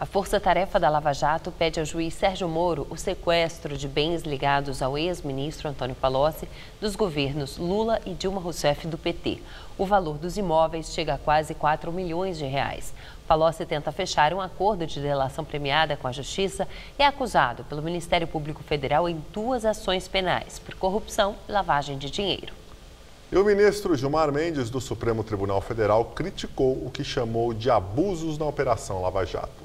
A força-tarefa da Lava Jato pede ao juiz Sérgio Moro o sequestro de bens ligados ao ex-ministro Antônio Palocci dos governos Lula e Dilma Rousseff do PT. O valor dos imóveis chega a quase 4 milhões de reais. Palocci tenta fechar um acordo de delação premiada com a Justiça e é acusado pelo Ministério Público Federal em duas ações penais por corrupção e lavagem de dinheiro. E o ministro Gilmar Mendes do Supremo Tribunal Federal criticou o que chamou de abusos na Operação Lava Jato.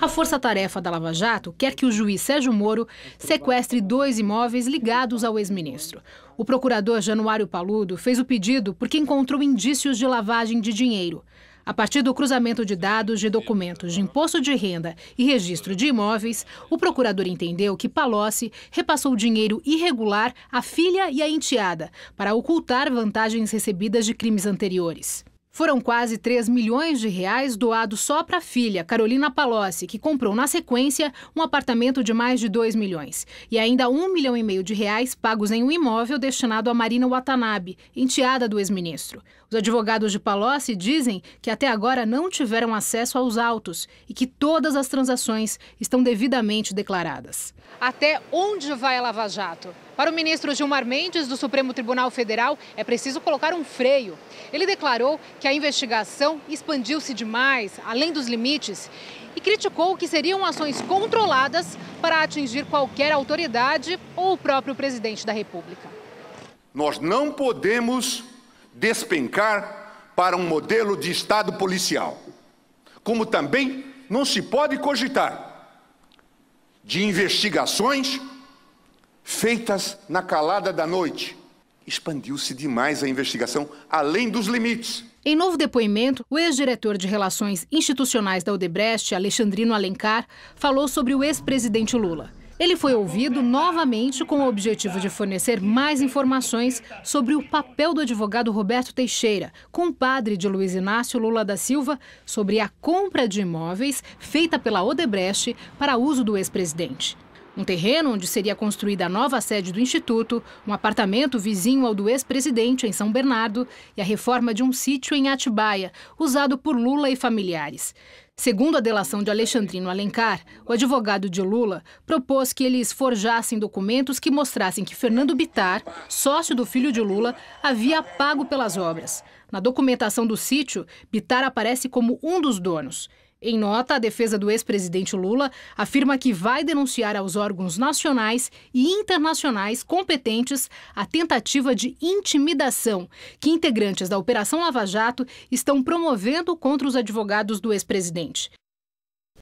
A força-tarefa da Lava Jato quer que o juiz Sérgio Moro sequestre dois imóveis ligados ao ex-ministro. O procurador Januário Paludo fez o pedido porque encontrou indícios de lavagem de dinheiro. A partir do cruzamento de dados de documentos de imposto de renda e registro de imóveis, o procurador entendeu que Palocci repassou dinheiro irregular à filha e à enteada para ocultar vantagens recebidas de crimes anteriores. Foram quase 3 milhões de reais doados só para a filha, Carolina Palocci, que comprou na sequência um apartamento de mais de 2 milhões. E ainda 1 milhão e meio de reais pagos em um imóvel destinado a Marina Watanabe, enteada do ex-ministro. Os advogados de Palocci dizem que até agora não tiveram acesso aos autos e que todas as transações estão devidamente declaradas. Até onde vai a Lava Jato? Para o ministro Gilmar Mendes, do Supremo Tribunal Federal, é preciso colocar um freio. Ele declarou que a investigação expandiu-se demais, além dos limites, e criticou que seriam ações controladas para atingir qualquer autoridade ou o próprio presidente da República. Nós não podemos despencar para um modelo de Estado policial, como também não se pode cogitar de investigações feitas na calada da noite. Expandiu-se demais a investigação, além dos limites. Em novo depoimento, o ex-diretor de Relações Institucionais da Odebrecht, Alexandrino Alencar, falou sobre o ex-presidente Lula. Ele foi ouvido novamente com o objetivo de fornecer mais informações sobre o papel do advogado Roberto Teixeira, compadre de Luiz Inácio Lula da Silva, sobre a compra de imóveis feita pela Odebrecht para uso do ex-presidente um terreno onde seria construída a nova sede do Instituto, um apartamento vizinho ao do ex-presidente em São Bernardo e a reforma de um sítio em Atibaia, usado por Lula e familiares. Segundo a delação de Alexandrino Alencar, o advogado de Lula propôs que eles forjassem documentos que mostrassem que Fernando Bitar, sócio do filho de Lula, havia pago pelas obras. Na documentação do sítio, Bitar aparece como um dos donos. Em nota, a defesa do ex-presidente Lula afirma que vai denunciar aos órgãos nacionais e internacionais competentes a tentativa de intimidação que integrantes da Operação Lava Jato estão promovendo contra os advogados do ex-presidente.